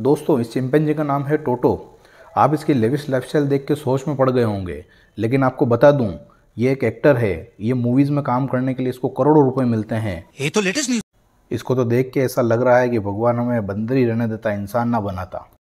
दोस्तों इस चिंपैंजी का नाम है टोटो आप इसकी लाइफ स्टाइल देख के सोच में पड़ गए होंगे लेकिन आपको बता दूं ये एक एक्टर है ये मूवीज में काम करने के लिए इसको करोड़ों रुपए मिलते हैं ये तो लेटेस्ट न्यूज इसको तो देख के ऐसा लग रहा है कि भगवान हमें बंदर ही रहने देता इंसान ना बनाता